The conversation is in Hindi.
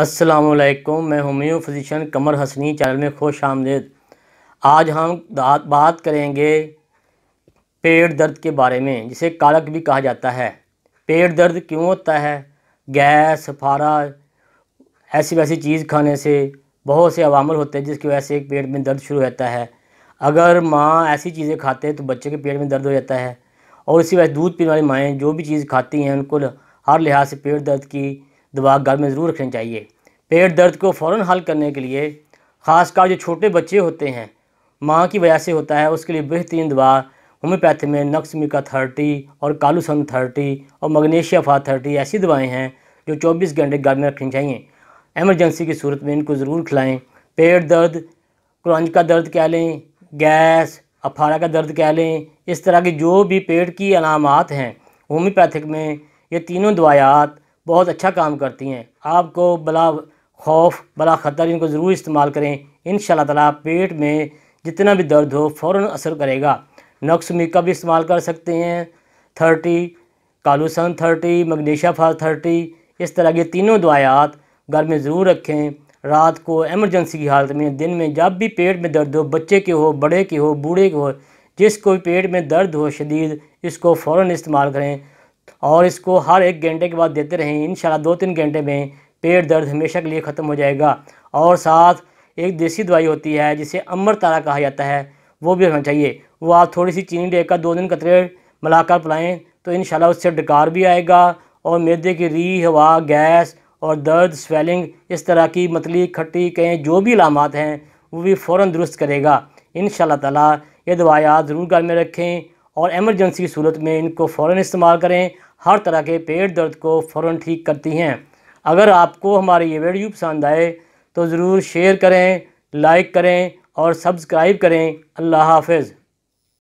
असलकुम मैं homeo physician Qamar Hasni channel में खुश आमदेद आज हम बात करेंगे पेट दर्द के बारे में जिसे कालक भी कहा जाता है पेट दर्द क्यों होता है गैस फारा ऐसी वैसी चीज़ खाने से बहुत से अवामल होते हैं जिसकी वजह से पेट में दर्द शुरू होता है अगर माँ ऐसी चीज़ें खाते हैं तो बच्चे के पेट में दर्द हो जाता है और इसी वजह दूध पीने वाली माएँ जो भी चीज़ खाती हैं उनको हर लिहाज से पेट दर्द की दवा घर में ज़रूर रखनी चाहिए पेट दर्द को फ़ौर हल करने के लिए ख़ासकर जो छोटे बच्चे होते हैं माँ की वजह से होता है उसके लिए बेहतरीन दवा होम्योपैथी में नक्समिका थर्टी और कालूसन थर्टी और मगनीशिया फा थर्टी ऐसी दवाएं हैं जो 24 घंटे घर में रखनी चाहिए एमरजेंसी की सूरत में इनको ज़रूर खिलाएं पेट दर्द क्रंज का दर्द कह लें गैस अफारा का दर्द कह लें इस तरह के जो भी पेट की अलामत हैं होम्योपैथिक में ये तीनों दवायात बहुत अच्छा काम करती हैं आपको बला खौफ बला ख़तर इनको ज़रूर इस्तेमाल करें इन ताला पेट में जितना भी दर्द हो फ़ौर असर करेगा नक्स मीका भी इस्तेमाल कर सकते हैं थर्टी कालूसन थर्टी मगनीशा फार थर्टी इस तरह के तीनों दवायात घर में ज़रूर रखें रात को एमरजेंसी की हालत में दिन में जब भी पेट में दर्द हो बच्चे के हो बड़े के हो बूढ़े के हो जिसको भी पेट में दर्द हो शदीद इसको फ़ौर इस्तेमाल करें और इसको हर एक घंटे के बाद देते रहें इन दो तीन घंटे में पेट दर्द हमेशा के लिए ख़त्म हो जाएगा और साथ एक देसी दवाई होती है जिसे अमर तारा कहा जाता है वो भी होना चाहिए वो आप थोड़ी सी चीनी लेकर दो दिन कतरे मिलाकर पिलाएँ तो इन उससे डकार भी आएगा और मैदे की री हवा गैस और दर्द स्वेलिंग इस तरह की मतली खट्टी कहें जो भी लामत हैं वो भी फ़ौर दुरुस्त करेगा इन तला ये दवाया ज़रूर घर में रखें और एमरजेंसी सूरत में इनको फ़ौर इस्तेमाल करें हर तरह के पेट दर्द को फ़ौर ठीक करती हैं अगर आपको हमारी ये वीडियो पसंद आए तो ज़रूर शेयर करें लाइक करें और सब्सक्राइब करें अल्लाह हाफिज़